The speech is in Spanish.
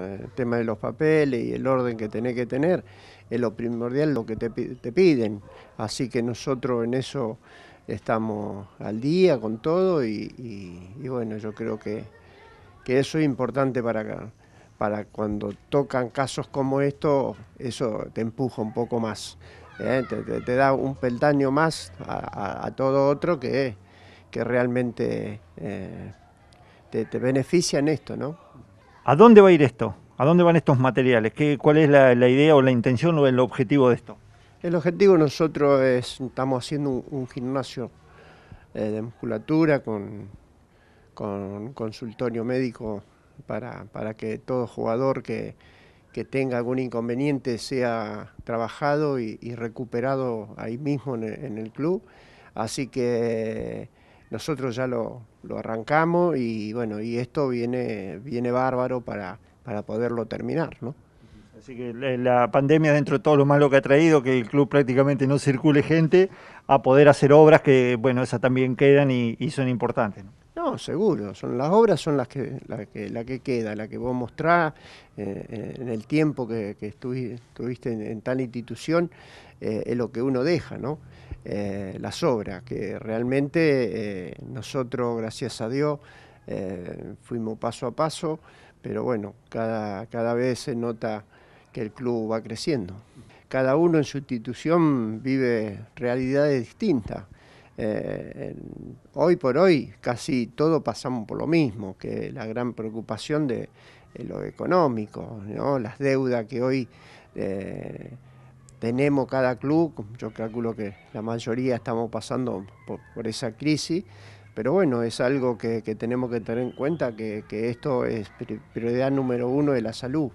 El eh, tema de los papeles y el orden que tenés que tener es lo primordial, lo que te, piden. Así que nosotros en eso estamos al día con todo y, bueno, yo creo que, que, eso es importante para Para cuando tocan casos como esto, eso te empuja un poco más. ¿eh? Te, da un peldaño más a, todo otro que, que realmente eh, te, te beneficia en esto, ¿no? ¿A dónde va a ir esto? ¿A dónde van estos materiales? ¿Qué, ¿Cuál es la, idea o la intención o el objetivo de esto? El objetivo nosotros es, estamos haciendo un, gimnasio eh, de musculatura con, con consultorio médico para, que todo jugador que, tenga algún inconveniente sea trabajado y, recuperado ahí mismo en el, club. Así que nosotros ya lo, arrancamos y bueno, y esto viene, viene bárbaro para, poderlo terminar, ¿no? Así que la pandemia, dentro de todo lo malo que ha traído, que el club prácticamente no circule gente, a poder hacer obras que, bueno, esas también quedan y, son importantes. ¿no? No, seguro, son, las obras son las que, la, que, que queda, la que vos mostrás eh, eh, en el tiempo que, estuviste en, tal institución, eh, es lo que uno deja, ¿no? las obras, que realmente nosotros, gracias a Dios, fuimos paso a paso, pero bueno, cada, cada vez se nota que el club va creciendo. Cada uno en su institución vive realidades distintas. Eh, hoy por hoy casi todo pasamos por lo mismo, que la gran preocupación de, lo económico, las deudas que hoy eh, tenemos cada club, yo calculo que la mayoría estamos pasando por, esa crisis, pero bueno, es algo que, tenemos que tener en cuenta, que esto es prioridad número uno de la salud.